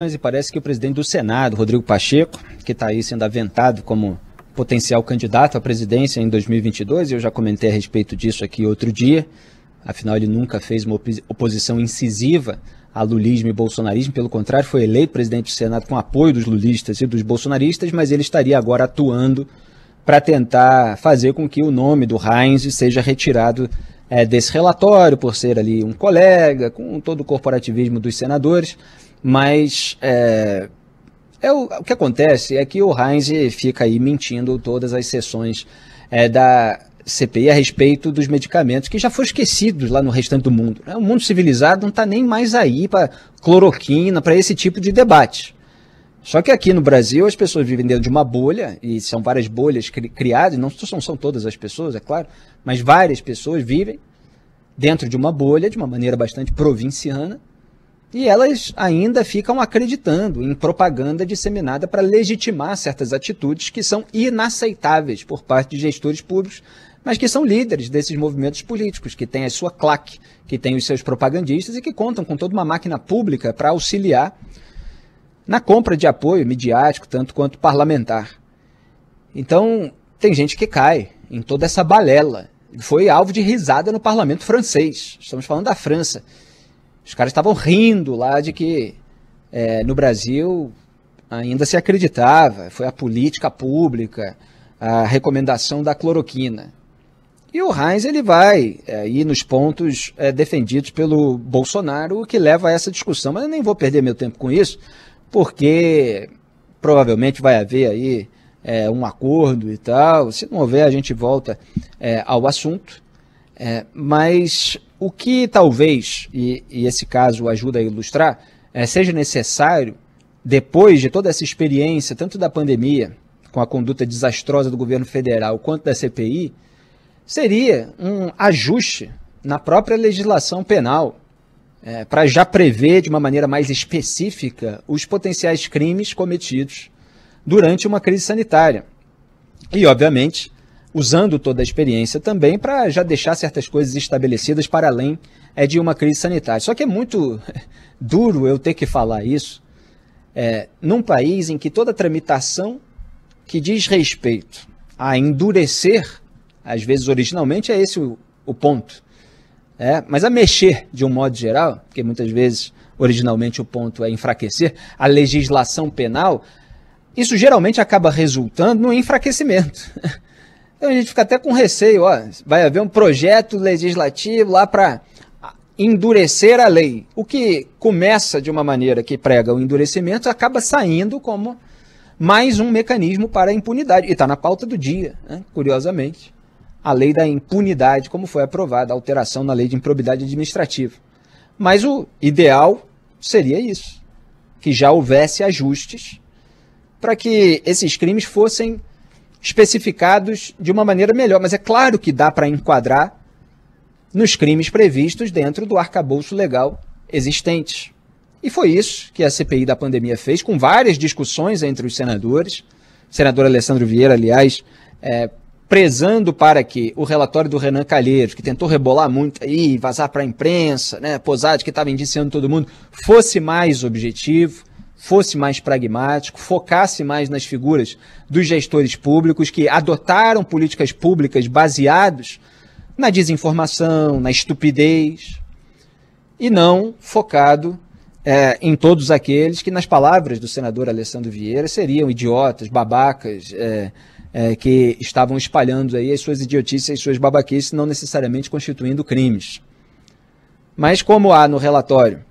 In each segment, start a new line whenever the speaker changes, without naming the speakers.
E parece que o presidente do Senado, Rodrigo Pacheco, que está aí sendo aventado como potencial candidato à presidência em 2022, eu já comentei a respeito disso aqui outro dia, afinal ele nunca fez uma oposição incisiva a lulismo e bolsonarismo, pelo contrário, foi eleito presidente do Senado com apoio dos lulistas e dos bolsonaristas, mas ele estaria agora atuando para tentar fazer com que o nome do Heinz seja retirado é, desse relatório, por ser ali um colega, com todo o corporativismo dos senadores. Mas é, é o, o, que acontece é que o Heinz fica aí mentindo todas as sessões é, da CPI a respeito dos medicamentos que já foram esquecidos lá no restante do mundo. Né? O mundo civilizado não está nem mais aí para cloroquina, para esse tipo de debate. Só que aqui no Brasil as pessoas vivem dentro de uma bolha, e são várias bolhas cri criadas, não são, são todas as pessoas, é claro, mas várias pessoas vivem dentro de uma bolha de uma maneira bastante provinciana e elas ainda ficam acreditando em propaganda disseminada para legitimar certas atitudes que são inaceitáveis por parte de gestores públicos, mas que são líderes desses movimentos políticos, que têm a sua claque, que têm os seus propagandistas e que contam com toda uma máquina pública para auxiliar na compra de apoio midiático, tanto quanto parlamentar. Então, tem gente que cai em toda essa balela. Foi alvo de risada no parlamento francês. Estamos falando da França os caras estavam rindo lá de que é, no Brasil ainda se acreditava, foi a política pública, a recomendação da cloroquina. E o Heinz ele vai é, ir nos pontos é, defendidos pelo Bolsonaro, o que leva a essa discussão. Mas eu nem vou perder meu tempo com isso, porque provavelmente vai haver aí é, um acordo e tal. Se não houver, a gente volta é, ao assunto. É, mas o que talvez, e, e esse caso ajuda a ilustrar, é, seja necessário, depois de toda essa experiência, tanto da pandemia, com a conduta desastrosa do governo federal, quanto da CPI, seria um ajuste na própria legislação penal, é, para já prever de uma maneira mais específica os potenciais crimes cometidos durante uma crise sanitária. E, obviamente, usando toda a experiência também para já deixar certas coisas estabelecidas para além é, de uma crise sanitária. Só que é muito duro eu ter que falar isso é, num país em que toda tramitação que diz respeito a endurecer, às vezes originalmente é esse o, o ponto, é, mas a mexer de um modo geral, porque muitas vezes originalmente o ponto é enfraquecer a legislação penal, isso geralmente acaba resultando no enfraquecimento. Então a gente fica até com receio, ó, vai haver um projeto legislativo lá para endurecer a lei. O que começa de uma maneira que prega o endurecimento acaba saindo como mais um mecanismo para a impunidade. E está na pauta do dia, né? curiosamente. A lei da impunidade, como foi aprovada, a alteração na lei de improbidade administrativa. Mas o ideal seria isso: que já houvesse ajustes para que esses crimes fossem especificados de uma maneira melhor, mas é claro que dá para enquadrar nos crimes previstos dentro do arcabouço legal existente. E foi isso que a CPI da pandemia fez, com várias discussões entre os senadores. O senador Alessandro Vieira, aliás, é, prezando para que o relatório do Renan Calheiros, que tentou rebolar muito aí, vazar para a imprensa, né, posar de que estava indiciando todo mundo, fosse mais objetivo fosse mais pragmático, focasse mais nas figuras dos gestores públicos que adotaram políticas públicas baseadas na desinformação, na estupidez, e não focado é, em todos aqueles que, nas palavras do senador Alessandro Vieira, seriam idiotas, babacas, é, é, que estavam espalhando aí as suas idiotices as suas babaquices, não necessariamente constituindo crimes. Mas como há no relatório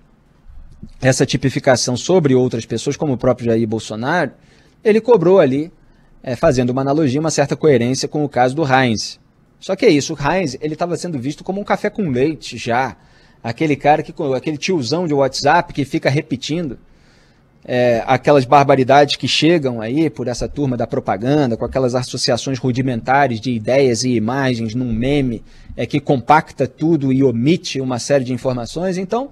essa tipificação sobre outras pessoas, como o próprio Jair Bolsonaro, ele cobrou ali, é, fazendo uma analogia, uma certa coerência com o caso do Heinz. Só que é isso, o Heinz ele estava sendo visto como um café com leite já, aquele cara que aquele tiozão de WhatsApp que fica repetindo é, aquelas barbaridades que chegam aí por essa turma da propaganda, com aquelas associações rudimentares de ideias e imagens num meme é, que compacta tudo e omite uma série de informações. Então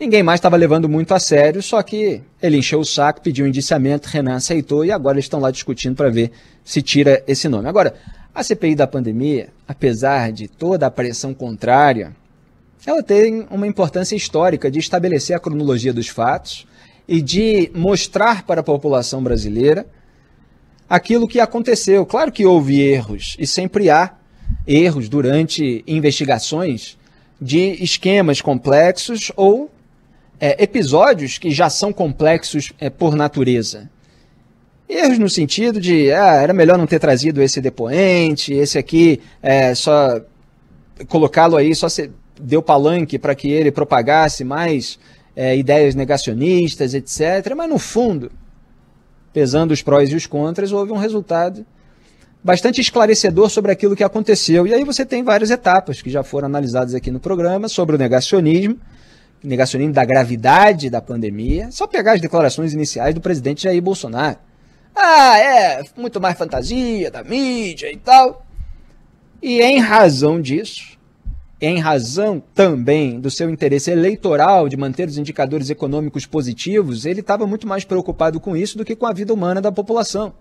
Ninguém mais estava levando muito a sério, só que ele encheu o saco, pediu indiciamento, Renan aceitou e agora eles estão lá discutindo para ver se tira esse nome. Agora, a CPI da pandemia, apesar de toda a pressão contrária, ela tem uma importância histórica de estabelecer a cronologia dos fatos e de mostrar para a população brasileira aquilo que aconteceu. Claro que houve erros, e sempre há erros durante investigações de esquemas complexos ou é, episódios que já são complexos é, por natureza. Erros no sentido de, ah, era melhor não ter trazido esse depoente, esse aqui, é, só colocá-lo aí, só se deu palanque para que ele propagasse mais é, ideias negacionistas, etc. Mas no fundo, pesando os prós e os contras, houve um resultado bastante esclarecedor sobre aquilo que aconteceu. E aí você tem várias etapas que já foram analisadas aqui no programa sobre o negacionismo negacionismo da gravidade da pandemia, só pegar as declarações iniciais do presidente Jair Bolsonaro. Ah, é, muito mais fantasia da mídia e tal. E em razão disso, em razão também do seu interesse eleitoral de manter os indicadores econômicos positivos, ele estava muito mais preocupado com isso do que com a vida humana da população.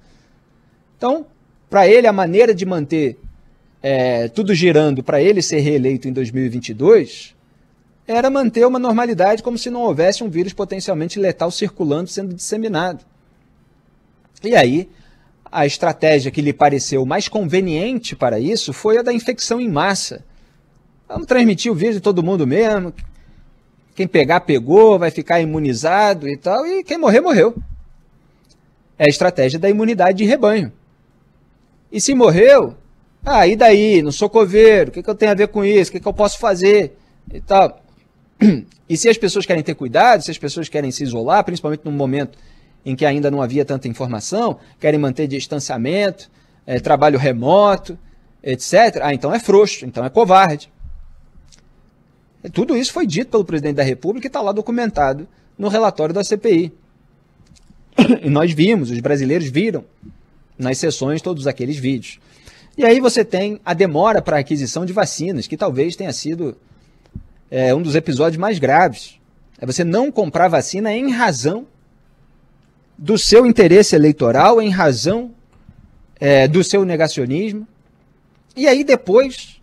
Então, para ele, a maneira de manter é, tudo girando para ele ser reeleito em 2022 era manter uma normalidade como se não houvesse um vírus potencialmente letal circulando, sendo disseminado. E aí, a estratégia que lhe pareceu mais conveniente para isso foi a da infecção em massa. Vamos transmitir o vírus de todo mundo mesmo. Quem pegar, pegou, vai ficar imunizado e tal, e quem morrer, morreu. É a estratégia da imunidade de rebanho. E se morreu, ah, e daí? Não sou coveiro, o que, que eu tenho a ver com isso? O que, que eu posso fazer? E tal. E se as pessoas querem ter cuidado, se as pessoas querem se isolar, principalmente num momento em que ainda não havia tanta informação, querem manter distanciamento, é, trabalho remoto, etc. Ah, então é frouxo, então é covarde. tudo isso foi dito pelo presidente da República e está lá documentado no relatório da CPI. E nós vimos, os brasileiros viram nas sessões todos aqueles vídeos. E aí você tem a demora para a aquisição de vacinas, que talvez tenha sido é um dos episódios mais graves. É você não comprar vacina em razão do seu interesse eleitoral, em razão é, do seu negacionismo. E aí, depois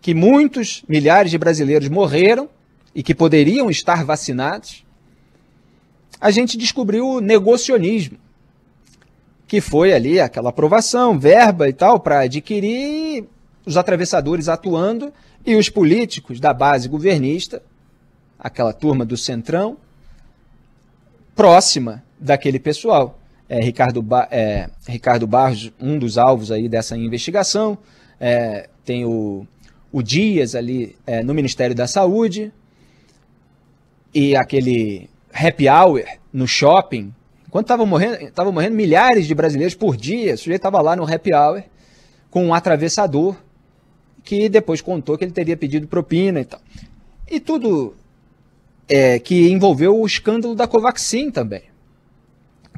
que muitos milhares de brasileiros morreram e que poderiam estar vacinados, a gente descobriu o negocionismo, que foi ali aquela aprovação, verba e tal, para adquirir os atravessadores atuando e os políticos da base governista, aquela turma do Centrão, próxima daquele pessoal. É, Ricardo, ba é, Ricardo Barros, um dos alvos aí dessa investigação, é, tem o, o, Dias ali é, no Ministério da Saúde, e aquele happy hour no shopping, enquanto estavam morrendo, morrendo milhares de brasileiros por dia, o sujeito estava lá no happy hour com um atravessador que depois contou que ele teria pedido propina e tal. E tudo é, que envolveu o escândalo da Covaxin também,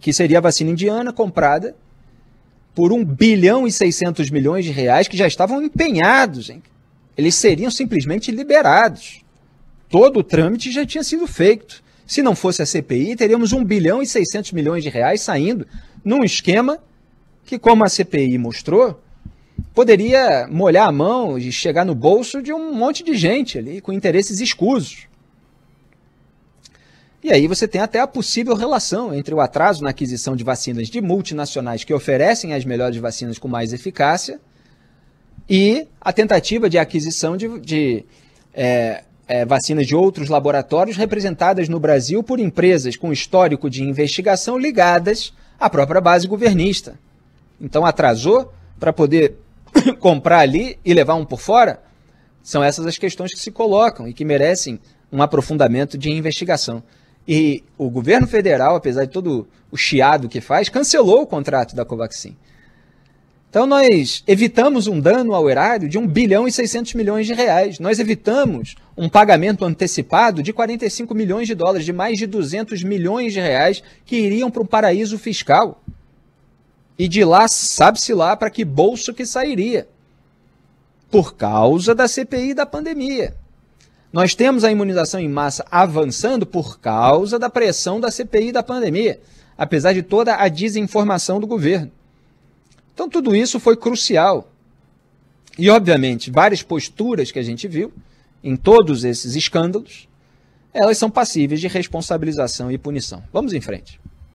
que seria a vacina indiana comprada por 1 bilhão e 600 milhões de reais que já estavam empenhados. Hein? Eles seriam simplesmente liberados. Todo o trâmite já tinha sido feito. Se não fosse a CPI, teríamos 1 bilhão e 600 milhões de reais saindo num esquema que, como a CPI mostrou, poderia molhar a mão e chegar no bolso de um monte de gente ali com interesses escusos. E aí você tem até a possível relação entre o atraso na aquisição de vacinas de multinacionais que oferecem as melhores vacinas com mais eficácia e a tentativa de aquisição de, de é, é, vacinas de outros laboratórios representadas no Brasil por empresas com histórico de investigação ligadas à própria base governista. Então atrasou para poder comprar ali e levar um por fora? São essas as questões que se colocam e que merecem um aprofundamento de investigação. E o governo federal, apesar de todo o chiado que faz, cancelou o contrato da Covaxin. Então nós evitamos um dano ao erário de 1 bilhão e 600 milhões de reais. Nós evitamos um pagamento antecipado de 45 milhões de dólares, de mais de 200 milhões de reais que iriam para o paraíso fiscal e de lá sabe-se lá para que bolso que sairia, por causa da CPI da pandemia. Nós temos a imunização em massa avançando por causa da pressão da CPI da pandemia, apesar de toda a desinformação do governo. Então, tudo isso foi crucial. E, obviamente, várias posturas que a gente viu em todos esses escândalos, elas são passíveis de responsabilização e punição. Vamos em frente.